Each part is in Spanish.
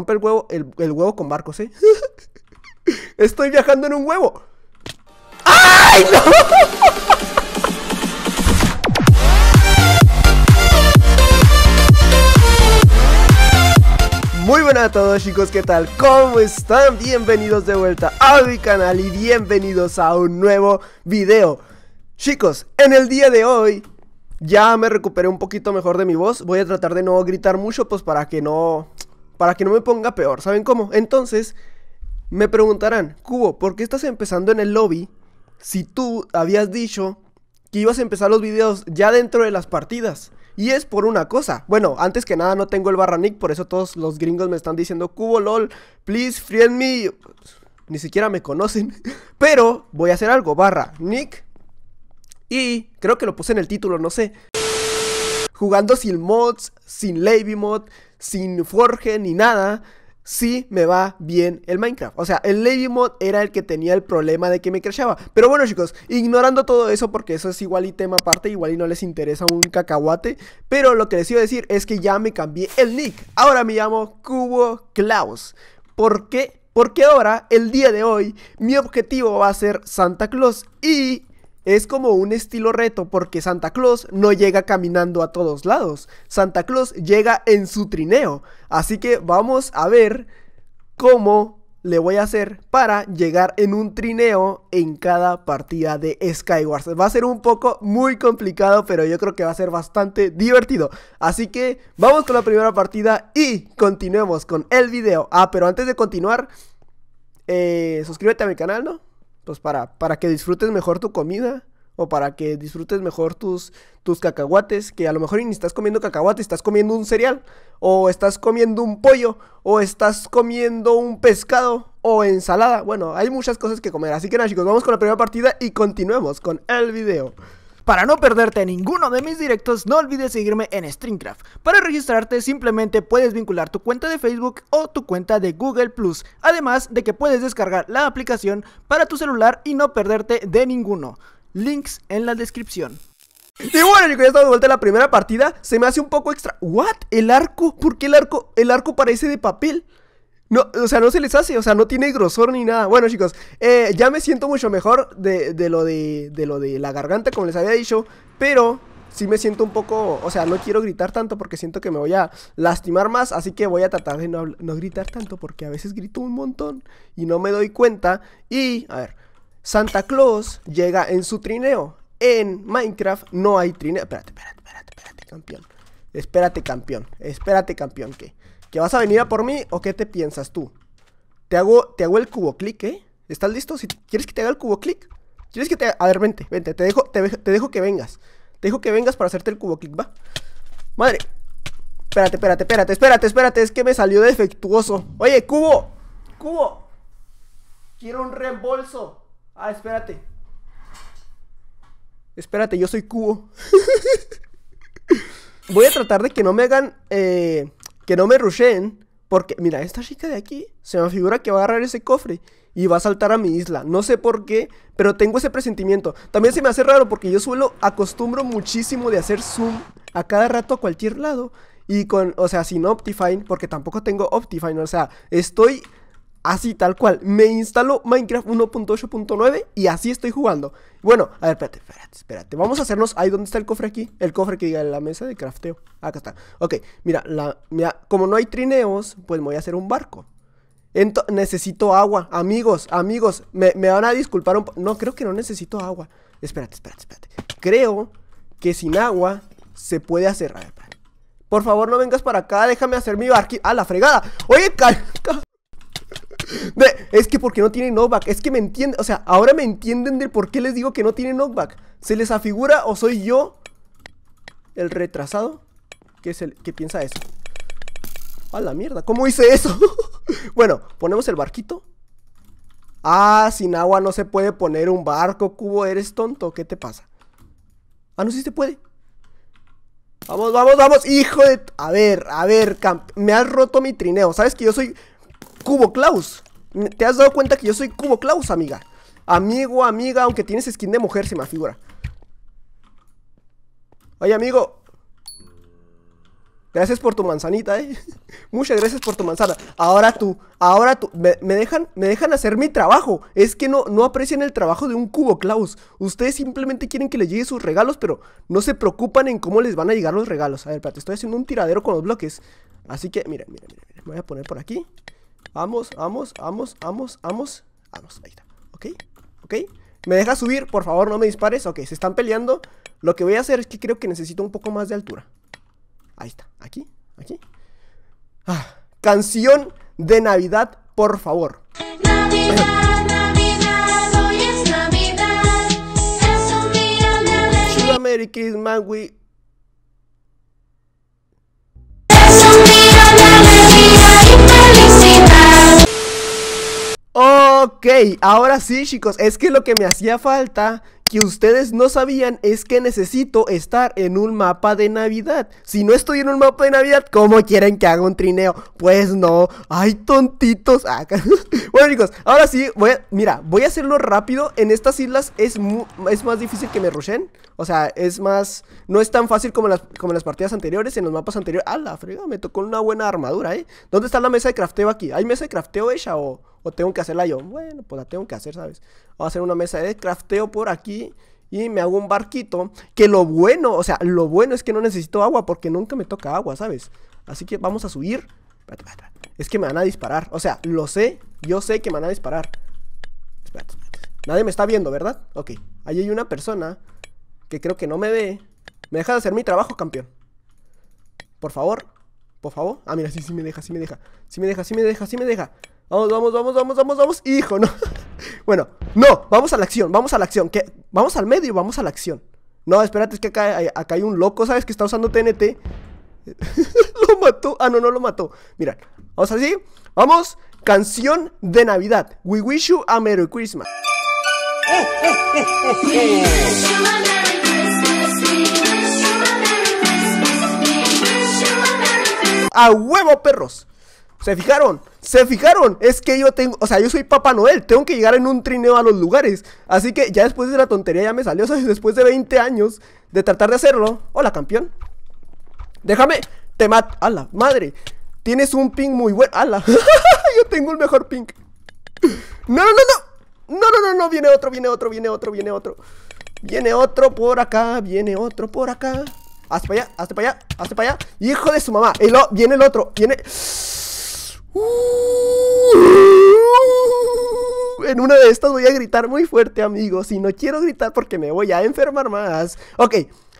Rompe el huevo, el, huevo con barcos, ¿eh? Estoy viajando en un huevo. ¡Ay, no! Muy buenas a todos chicos, ¿qué tal? ¿Cómo están? Bienvenidos de vuelta a mi canal y bienvenidos a un nuevo video Chicos, en el día de hoy ya me recuperé un poquito mejor de mi voz Voy a tratar de no gritar mucho pues para que no para que no me ponga peor. ¿Saben cómo? Entonces, me preguntarán, Cubo, ¿por qué estás empezando en el lobby si tú habías dicho que ibas a empezar los videos ya dentro de las partidas? Y es por una cosa. Bueno, antes que nada no tengo el barra nick por eso todos los gringos me están diciendo, Cubo, lol, please, friend me. Ni siquiera me conocen. Pero voy a hacer algo, barra, nick. Y creo que lo puse en el título, no sé jugando sin mods, sin Lady mod, sin forge ni nada, sí me va bien el Minecraft. O sea, el lady Mod era el que tenía el problema de que me crashaba. Pero bueno, chicos, ignorando todo eso, porque eso es igual y tema aparte, igual y no les interesa un cacahuate. Pero lo que les iba a decir es que ya me cambié el nick. Ahora me llamo Cubo Klaus. ¿Por qué? Porque ahora, el día de hoy, mi objetivo va a ser Santa Claus y es como un estilo reto porque Santa Claus no llega caminando a todos lados. Santa Claus llega en su trineo. Así que vamos a ver cómo le voy a hacer para llegar en un trineo en cada partida de Skywars. Va a ser un poco muy complicado, pero yo creo que va a ser bastante divertido. Así que vamos con la primera partida y continuemos con el video. Ah, pero antes de continuar, eh, suscríbete a mi canal, ¿no? pues para, para que disfrutes mejor tu comida o para que disfrutes mejor tus, tus cacahuates, que a lo mejor ni estás comiendo cacahuates estás comiendo un cereal, o estás comiendo un pollo, o estás comiendo un pescado, o ensalada. Bueno, hay muchas cosas que comer. Así que nada chicos, vamos con la primera partida y continuemos con el video. Para no perderte ninguno de mis directos, no olvides seguirme en Streamcraft. Para registrarte simplemente puedes vincular tu cuenta de Facebook o tu cuenta de Google Plus, además de que puedes descargar la aplicación para tu celular y no perderte de ninguno. Links en la descripción. Y bueno que ya estamos de vuelta en la primera partida Se me hace un poco extra... ¿What? ¿El arco? ¿Por qué el arco? El arco parece de papel o sea, no se les hace, o sea, no tiene grosor ni nada. Bueno, chicos, eh, ya me siento mucho mejor de, lo de, lo de la garganta, como les había dicho, pero sí me siento un poco, o sea, no quiero gritar tanto porque siento que me voy a lastimar más, así que voy a tratar de no, no gritar tanto porque a veces grito un montón y no me doy cuenta. Y, a ver, Santa Claus llega en su trineo. En Minecraft no hay trineo. Espérate, espérate, espérate, espérate, campeón. Espérate, campeón. Espérate, campeón, que vas a venir a por mí o qué te piensas tú? Te hago, te hago el cubo clic, ¿eh? ¿Estás listo? Si quieres que te haga el cubo clic, quieres que te haga? A ver, vente, vente, te dejo, te, dejo que vengas. Te dejo que vengas para hacerte el cubo clic, va. Madre. Espérate, espérate, espérate, espérate, espérate, es que me salió defectuoso. Oye, cubo, cubo. Quiero un reembolso. Ah, espérate. Espérate, yo soy cubo. Voy a tratar de que no me hagan eh, que no me rusheen, porque mira, esta chica de aquí se me figura que va a agarrar ese cofre y va a saltar a mi isla. No sé por qué, pero tengo ese presentimiento. También se me hace raro porque yo suelo acostumbro muchísimo de hacer zoom a cada rato a cualquier lado. Y con, o sea, sin Optifine, porque tampoco tengo Optifine, o sea, estoy Así, tal cual. Me instaló Minecraft 1.8.9 y así estoy jugando. Bueno, a ver, espérate, espérate, espérate. Vamos a hacernos. Ahí, ¿dónde está el cofre aquí? El cofre que diga en la mesa de crafteo. Acá está. Ok, mira, la, como no hay trineos, pues me voy a hacer un barco. necesito agua. Amigos, amigos, me, van a disculpar un No, creo que no necesito agua. Espérate, espérate, espérate. Creo que sin agua se puede hacer. A ver, espérate. Por favor, no vengas para acá, déjame hacer mi barco A la fregada! Oye, cal es que porque no tiene knockback, es que me entienden, o sea, ahora me entienden de por qué les digo que no tiene knockback. ¿Se les afigura o soy yo el retrasado que es el que piensa eso? A la mierda, ¿cómo hice eso? bueno, ponemos el barquito. Ah, sin agua no se puede poner un barco, cubo, eres tonto, ¿qué te pasa? Ah, no, sí se puede. Vamos, vamos, vamos, hijo de... A ver, a ver, me has roto mi trineo. ¿Sabes que yo soy Cubo Klaus? ¿Te has dado cuenta que yo soy Cubo Klaus, amiga? Amigo, amiga, aunque tienes skin de mujer, se me figura. Oye, amigo. Gracias por tu manzanita, eh. Muchas gracias por tu manzana. Ahora tú, ahora tú. Me, dejan, me dejan hacer mi trabajo. Es que no, no aprecian el trabajo de un cubo, Klaus. Ustedes simplemente quieren que les llegue sus regalos, pero no se preocupan en cómo les van a llegar los regalos. A ver, espérate, estoy haciendo un tiradero con los bloques. Así que, mira, mira, mira. Me voy a poner por aquí. Vamos, vamos, vamos, vamos, vamos. Vamos, ahí está. Ok, ok. ¿Me deja subir? Por favor, no me dispares. Ok, se están peleando. Lo que voy a hacer es que creo que necesito un poco más de altura. Ahí está. Aquí, aquí. Ah, canción de Navidad, por favor. Navidad, Navidad, hoy es Navidad. Es un día de alegría. Ok, ahora sí chicos, es que lo que me hacía falta que ustedes no sabían es que necesito estar en un mapa de Navidad. Si no estoy en un mapa de Navidad, ¿cómo quieren que haga un trineo? Pues no, ay tontitos. Ah, bueno chicos, ahora sí, voy a, mira, voy a hacerlo rápido. En estas islas es, es más difícil que me rushen. O sea, es más, no es tan fácil como en las, como las partidas anteriores, en los mapas anteriores. Ah, la frega, me tocó una buena armadura, ¿eh? ¿Dónde está la mesa de crafteo aquí? ¿Hay mesa de crafteo ella o tengo que hacerla yo? Bueno, pues la tengo que hacer, ¿sabes? Voy a hacer una mesa de crafteo por aquí y me hago un barquito. Que lo bueno, o sea, lo bueno es que no necesito agua porque nunca me toca agua, ¿sabes? Así que vamos a subir. Es que me van a disparar. O sea, lo sé. Yo sé que me van a disparar. Nadie me está viendo, ¿verdad? Ok. Ahí hay una persona que creo que no me ve. ¿Me deja de hacer mi trabajo, campeón? Por favor. Por favor. Ah, mira, sí, sí me deja, sí me deja. Sí me deja, sí me deja, sí me deja. Vamos, vamos, vamos, vamos, vamos, vamos. Hijo, no. Bueno, no, vamos a la acción, vamos a la acción. que Vamos al medio, vamos a la acción. No, espérate, es que acá hay, hay un loco, ¿sabes? Que está usando TNT. lo mató. Ah, no, no lo mató. Mira, vamos así. Vamos, canción de Navidad. We wish you a Merry Christmas. a huevo, perros. ¿Se fijaron? ¿Se fijaron? Es que yo tengo, o sea, yo soy Papá Noel, tengo que llegar en un trineo a los lugares. Así que ya después de la tontería ya me salió, o sea, después de 20 años de tratar de hacerlo. Hola, campeón. Déjame, te mat... ¡Hala, madre! Tienes un ping muy bueno. ¡Hala! yo tengo el mejor ping. No, no, no, no. No, no, no, viene otro, viene otro, viene otro, viene otro. Viene otro por acá, viene otro por acá. Hazte para allá, hazte para allá, hazte para allá. Hijo de su mamá. lo viene el otro, viene. Uh, en una de estas voy a gritar muy fuerte, amigos. Y no quiero gritar porque me voy a enfermar más. Ok,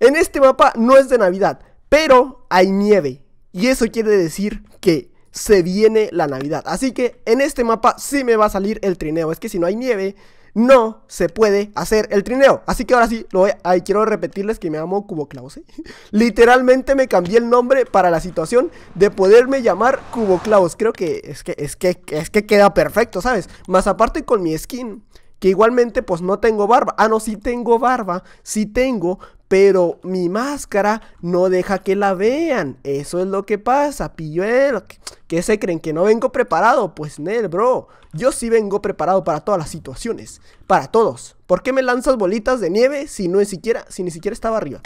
en este mapa no es de Navidad, pero hay nieve. Y eso quiere decir que se viene la Navidad. Así que en este mapa sí me va a salir el trineo. Es que si no hay nieve, no se puede hacer el trineo. Así que ahora sí, lo voy a... quiero repetirles que me llamo Cubo Literalmente me cambié el nombre para la situación de poderme llamar Cubo Creo que es que, es que es que queda perfecto, ¿sabes? Más aparte con mi skin que igualmente pues no tengo barba. Ah, no, sí tengo barba, sí tengo, pero mi máscara no deja que la vean. Eso es lo que pasa, pilluelo. ¿Qué se creen? ¿Que no vengo preparado? Pues Nel, bro. Yo sí vengo preparado para todas las situaciones. Para todos. ¿Por qué me lanzas bolitas de nieve si no ni siquiera, si ni siquiera estaba arriba?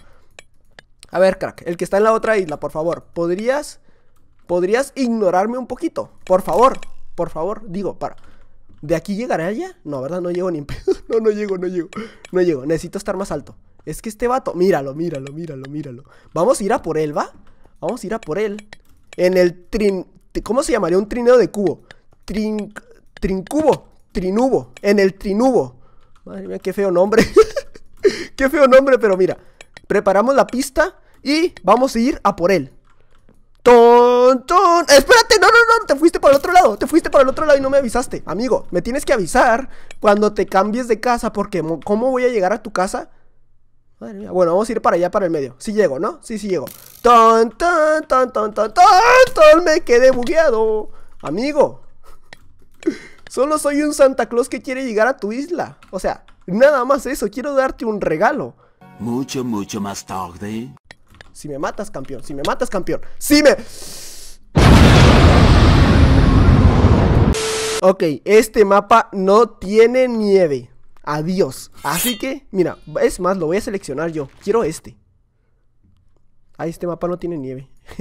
A ver, crack, el que está en la otra isla, por favor. ¿Podrías. ¿Podrías ignorarme un poquito? Por favor, por favor, digo, para. ¿De aquí llegaré allá? No, ¿verdad? No llego ni en No, no llego, no llego. No llego. Necesito estar más alto. Es que este vato. Míralo, míralo, míralo, míralo. Vamos a ir a por él, ¿va? Vamos a ir a por él. En el trin. ¿Cómo se llamaría un trineo de cubo? Trin. Trincubo. Trinubo. En el trinubo. Madre mía, qué feo nombre. qué feo nombre, pero mira. Preparamos la pista y vamos a ir a por él. Todo Espérate, no, no, no, te fuiste para el otro lado. Te fuiste para el otro lado y no me avisaste. Amigo, me tienes que avisar cuando te cambies de casa porque ¿cómo voy a llegar a tu casa? Madre mía. Bueno, vamos a ir para allá, para el medio. Sí llego, ¿no? Sí, sí llego. Ton, me quedé bugueado. Amigo. Solo soy un Santa Claus que quiere llegar a tu isla. O sea, nada más eso. Quiero darte un regalo. Mucho, mucho más tarde. Si me matas, campeón. Si me matas, campeón. Si me... Ok, este mapa no tiene nieve. Adiós. Así que, mira, es más, lo voy a seleccionar yo. Quiero este. Ah, este mapa no tiene nieve.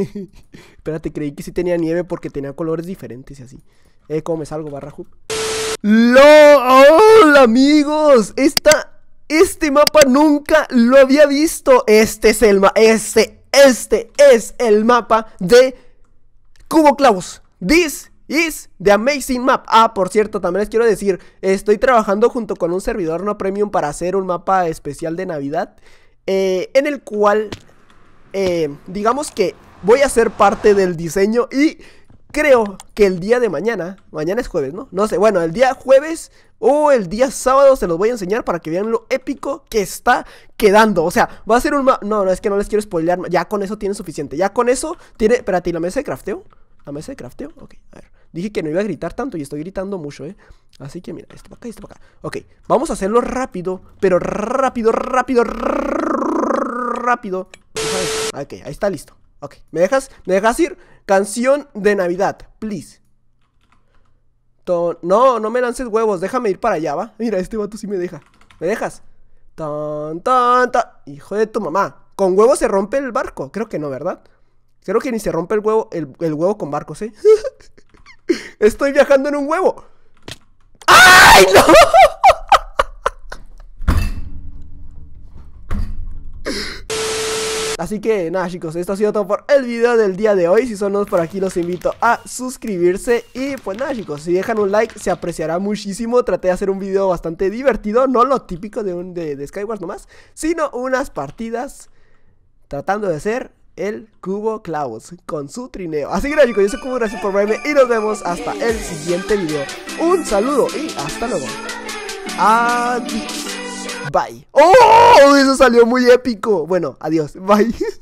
Espérate, creí que sí tenía nieve porque tenía colores diferentes y así. Eh, ¿cómo me salgo, barra ¡Lo! ¡Hola, amigos! Esta, este mapa nunca lo había visto. Este es el mapa. Este, este es el mapa de Cubo Clavos. This Is The Amazing Map. Ah, por cierto, también les quiero decir, estoy trabajando junto con un servidor no premium para hacer un mapa especial de Navidad. Eh, en el cual, eh, digamos que voy a ser parte del diseño y creo que el día de mañana, mañana es jueves, ¿no? No sé, bueno, el día jueves o el día sábado se los voy a enseñar para que vean lo épico que está quedando. O sea, va a ser un... No, no, es que no les quiero spoilear, ya con eso tiene suficiente. Ya con eso tiene... Espérate, ¿y la mesa de crafteo? ¿La mesa de crafteo? Ok, a ver. Dije que no iba a gritar tanto y estoy gritando mucho, ¿eh? Así que mira, esto para acá esto para acá. Ok, vamos a hacerlo rápido, pero rápido, rápido, rápido. Ok, ahí está listo. Ok, ¿me dejas, me dejas ir? Canción de Navidad, please. no, no me lances huevos, déjame ir para allá, ¿va? Mira, este vato sí me deja. ¿Me dejas? Tan, tan, tan. Hijo de tu mamá. ¿Con huevos se rompe el barco? Creo que no, ¿verdad? Creo que ni se rompe el huevo, el, el huevo con barcos, ¿eh? Estoy viajando en un huevo. ¡Ay, no! Así que nada chicos, esto ha sido todo por el video del día de hoy Si son nuevos por aquí los invito a suscribirse Y pues nada chicos, si dejan un like se apreciará muchísimo Traté de hacer un video bastante divertido No lo típico de, un, de, nomás Sino unas partidas Tratando de hacer el Cubo Klaus con su trineo. Así que nada chicos, yo soy Cubo, gracias por verme y nos vemos hasta el siguiente video. Un saludo y hasta luego. Adiós. Bye. ¡Oh! Eso salió muy épico. Bueno, adiós. Bye.